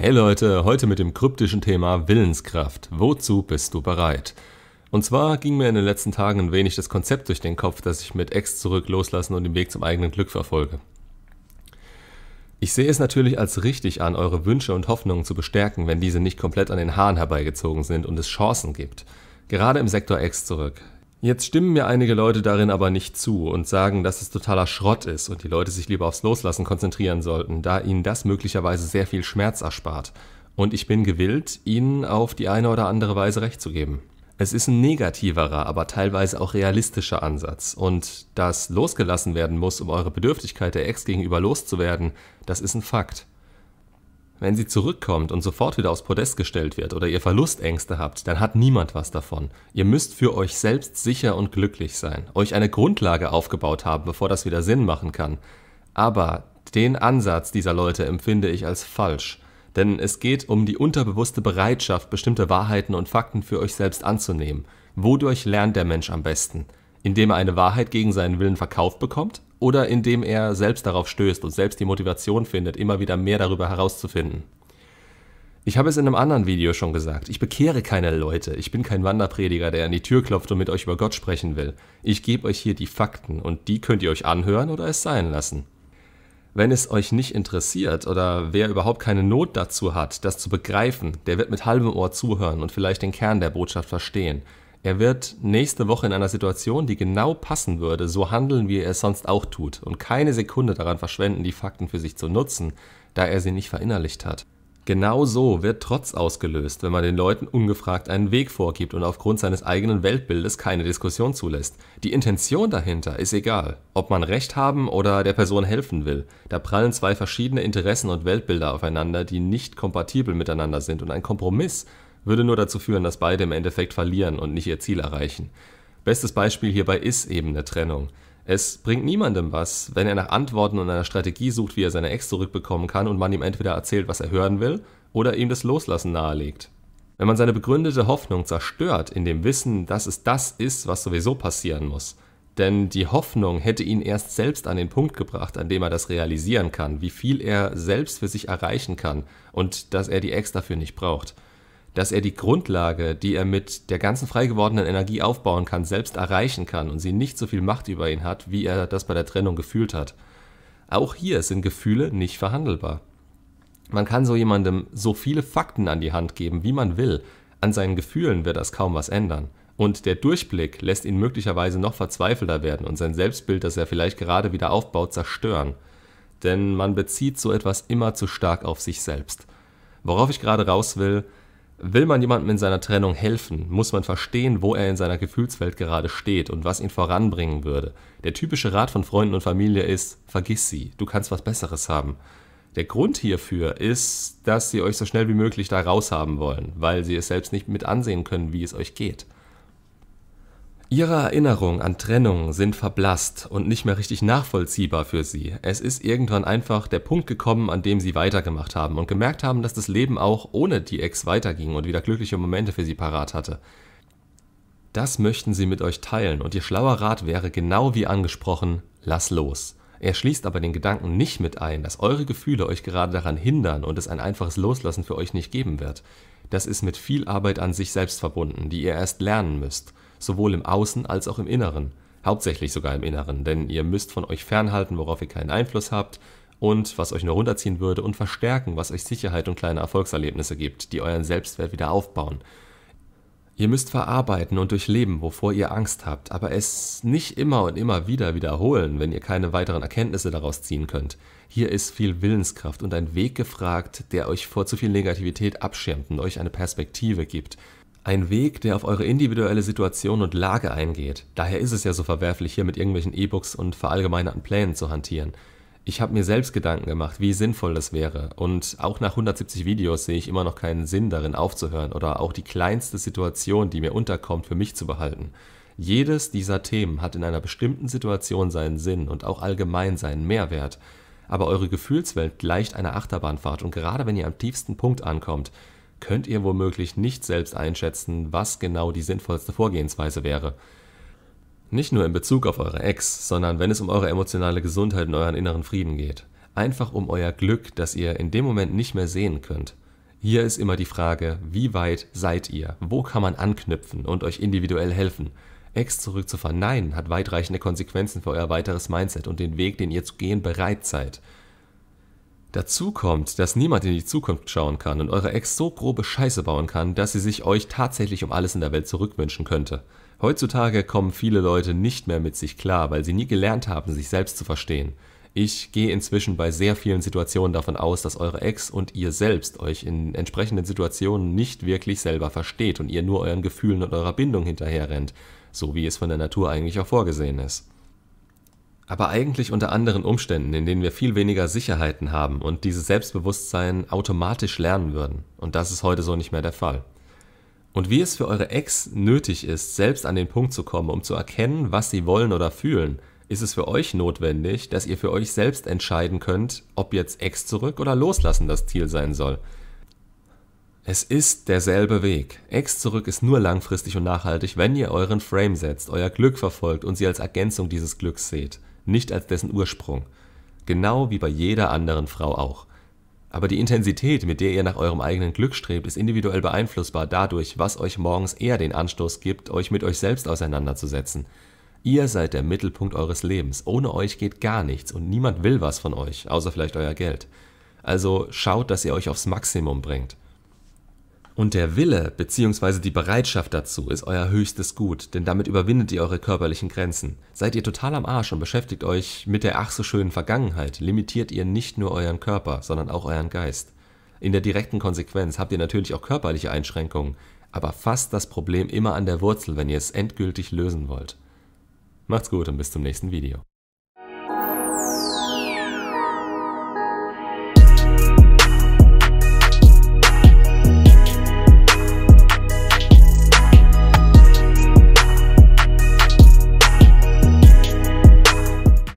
Hey Leute, heute mit dem kryptischen Thema Willenskraft. Wozu bist du bereit? Und zwar ging mir in den letzten Tagen ein wenig das Konzept durch den Kopf, dass ich mit Ex zurück loslassen und den Weg zum eigenen Glück verfolge. Ich sehe es natürlich als richtig an, eure Wünsche und Hoffnungen zu bestärken, wenn diese nicht komplett an den Haaren herbeigezogen sind und es Chancen gibt. Gerade im Sektor Ex zurück. Jetzt stimmen mir einige Leute darin aber nicht zu und sagen, dass es totaler Schrott ist und die Leute sich lieber aufs Loslassen konzentrieren sollten, da ihnen das möglicherweise sehr viel Schmerz erspart. Und ich bin gewillt, ihnen auf die eine oder andere Weise recht zu geben. Es ist ein negativerer, aber teilweise auch realistischer Ansatz. Und dass losgelassen werden muss, um eure Bedürftigkeit der Ex gegenüber loszuwerden, das ist ein Fakt. Wenn sie zurückkommt und sofort wieder aufs Podest gestellt wird oder ihr Verlustängste habt, dann hat niemand was davon. Ihr müsst für euch selbst sicher und glücklich sein, euch eine Grundlage aufgebaut haben, bevor das wieder Sinn machen kann. Aber den Ansatz dieser Leute empfinde ich als falsch, denn es geht um die unterbewusste Bereitschaft, bestimmte Wahrheiten und Fakten für euch selbst anzunehmen. Wodurch lernt der Mensch am besten? Indem er eine Wahrheit gegen seinen Willen verkauft bekommt? oder indem er selbst darauf stößt und selbst die Motivation findet, immer wieder mehr darüber herauszufinden. Ich habe es in einem anderen Video schon gesagt, ich bekehre keine Leute, ich bin kein Wanderprediger, der an die Tür klopft und mit euch über Gott sprechen will. Ich gebe euch hier die Fakten und die könnt ihr euch anhören oder es sein lassen. Wenn es euch nicht interessiert oder wer überhaupt keine Not dazu hat, das zu begreifen, der wird mit halbem Ohr zuhören und vielleicht den Kern der Botschaft verstehen. Er wird nächste Woche in einer Situation, die genau passen würde, so handeln, wie er es sonst auch tut und keine Sekunde daran verschwenden, die Fakten für sich zu nutzen, da er sie nicht verinnerlicht hat. Genau so wird Trotz ausgelöst, wenn man den Leuten ungefragt einen Weg vorgibt und aufgrund seines eigenen Weltbildes keine Diskussion zulässt. Die Intention dahinter ist egal, ob man Recht haben oder der Person helfen will. Da prallen zwei verschiedene Interessen und Weltbilder aufeinander, die nicht kompatibel miteinander sind und ein Kompromiss würde nur dazu führen, dass beide im Endeffekt verlieren und nicht ihr Ziel erreichen. Bestes Beispiel hierbei ist eben eine Trennung. Es bringt niemandem was, wenn er nach Antworten und einer Strategie sucht, wie er seine Ex zurückbekommen kann und man ihm entweder erzählt, was er hören will, oder ihm das Loslassen nahelegt. Wenn man seine begründete Hoffnung zerstört in dem Wissen, dass es das ist, was sowieso passieren muss, denn die Hoffnung hätte ihn erst selbst an den Punkt gebracht, an dem er das realisieren kann, wie viel er selbst für sich erreichen kann und dass er die Ex dafür nicht braucht – dass er die Grundlage, die er mit der ganzen freigewordenen Energie aufbauen kann, selbst erreichen kann und sie nicht so viel Macht über ihn hat, wie er das bei der Trennung gefühlt hat. Auch hier sind Gefühle nicht verhandelbar. Man kann so jemandem so viele Fakten an die Hand geben, wie man will, an seinen Gefühlen wird das kaum was ändern. Und der Durchblick lässt ihn möglicherweise noch verzweifelter werden und sein Selbstbild, das er vielleicht gerade wieder aufbaut, zerstören. Denn man bezieht so etwas immer zu stark auf sich selbst. Worauf ich gerade raus will, Will man jemandem in seiner Trennung helfen, muss man verstehen, wo er in seiner Gefühlswelt gerade steht und was ihn voranbringen würde. Der typische Rat von Freunden und Familie ist, vergiss sie, du kannst was Besseres haben. Der Grund hierfür ist, dass sie euch so schnell wie möglich da raushaben wollen, weil sie es selbst nicht mit ansehen können, wie es euch geht. Ihre Erinnerungen an Trennung sind verblasst und nicht mehr richtig nachvollziehbar für sie. Es ist irgendwann einfach der Punkt gekommen, an dem sie weitergemacht haben und gemerkt haben, dass das Leben auch ohne die Ex weiterging und wieder glückliche Momente für sie parat hatte. Das möchten sie mit euch teilen und ihr schlauer Rat wäre genau wie angesprochen, lass los. Er schließt aber den Gedanken nicht mit ein, dass eure Gefühle euch gerade daran hindern und es ein einfaches Loslassen für euch nicht geben wird. Das ist mit viel Arbeit an sich selbst verbunden, die ihr erst lernen müsst, sowohl im Außen als auch im Inneren, hauptsächlich sogar im Inneren, denn ihr müsst von euch fernhalten, worauf ihr keinen Einfluss habt und was euch nur runterziehen würde und verstärken, was euch Sicherheit und kleine Erfolgserlebnisse gibt, die euren Selbstwert wieder aufbauen Ihr müsst verarbeiten und durchleben, wovor ihr Angst habt, aber es nicht immer und immer wieder wiederholen, wenn ihr keine weiteren Erkenntnisse daraus ziehen könnt. Hier ist viel Willenskraft und ein Weg gefragt, der euch vor zu viel Negativität abschirmt und euch eine Perspektive gibt, ein Weg, der auf eure individuelle Situation und Lage eingeht. Daher ist es ja so verwerflich, hier mit irgendwelchen E-Books und verallgemeinerten Plänen zu hantieren ich habe mir selbst Gedanken gemacht, wie sinnvoll das wäre. Und auch nach 170 Videos sehe ich immer noch keinen Sinn darin aufzuhören oder auch die kleinste Situation, die mir unterkommt, für mich zu behalten. Jedes dieser Themen hat in einer bestimmten Situation seinen Sinn und auch allgemein seinen Mehrwert. Aber eure Gefühlswelt gleicht einer Achterbahnfahrt und gerade wenn ihr am tiefsten Punkt ankommt, könnt ihr womöglich nicht selbst einschätzen, was genau die sinnvollste Vorgehensweise wäre. Nicht nur in Bezug auf eure Ex, sondern wenn es um eure emotionale Gesundheit und euren inneren Frieden geht. Einfach um euer Glück, das ihr in dem Moment nicht mehr sehen könnt. Hier ist immer die Frage, wie weit seid ihr? Wo kann man anknüpfen und euch individuell helfen? Ex zurück zu verneinen hat weitreichende Konsequenzen für euer weiteres Mindset und den Weg, den ihr zu gehen bereit seid. Dazu kommt, dass niemand in die Zukunft schauen kann und eure Ex so grobe Scheiße bauen kann, dass sie sich euch tatsächlich um alles in der Welt zurückwünschen könnte. Heutzutage kommen viele Leute nicht mehr mit sich klar, weil sie nie gelernt haben, sich selbst zu verstehen. Ich gehe inzwischen bei sehr vielen Situationen davon aus, dass eure Ex und ihr selbst euch in entsprechenden Situationen nicht wirklich selber versteht und ihr nur euren Gefühlen und eurer Bindung hinterherrennt, so wie es von der Natur eigentlich auch vorgesehen ist. Aber eigentlich unter anderen Umständen, in denen wir viel weniger Sicherheiten haben und dieses Selbstbewusstsein automatisch lernen würden. Und das ist heute so nicht mehr der Fall. Und wie es für eure Ex nötig ist, selbst an den Punkt zu kommen, um zu erkennen, was sie wollen oder fühlen, ist es für euch notwendig, dass ihr für euch selbst entscheiden könnt, ob jetzt Ex zurück oder loslassen das Ziel sein soll. Es ist derselbe Weg. Ex zurück ist nur langfristig und nachhaltig, wenn ihr euren Frame setzt, euer Glück verfolgt und sie als Ergänzung dieses Glücks seht, nicht als dessen Ursprung. Genau wie bei jeder anderen Frau auch. Aber die Intensität, mit der ihr nach eurem eigenen Glück strebt, ist individuell beeinflussbar dadurch, was euch morgens eher den Anstoß gibt, euch mit euch selbst auseinanderzusetzen. Ihr seid der Mittelpunkt eures Lebens. Ohne euch geht gar nichts und niemand will was von euch, außer vielleicht euer Geld. Also schaut, dass ihr euch aufs Maximum bringt. Und der Wille bzw. die Bereitschaft dazu ist euer höchstes Gut, denn damit überwindet ihr eure körperlichen Grenzen. Seid ihr total am Arsch und beschäftigt euch mit der ach so schönen Vergangenheit, limitiert ihr nicht nur euren Körper, sondern auch euren Geist. In der direkten Konsequenz habt ihr natürlich auch körperliche Einschränkungen, aber fasst das Problem immer an der Wurzel, wenn ihr es endgültig lösen wollt. Macht's gut und bis zum nächsten Video.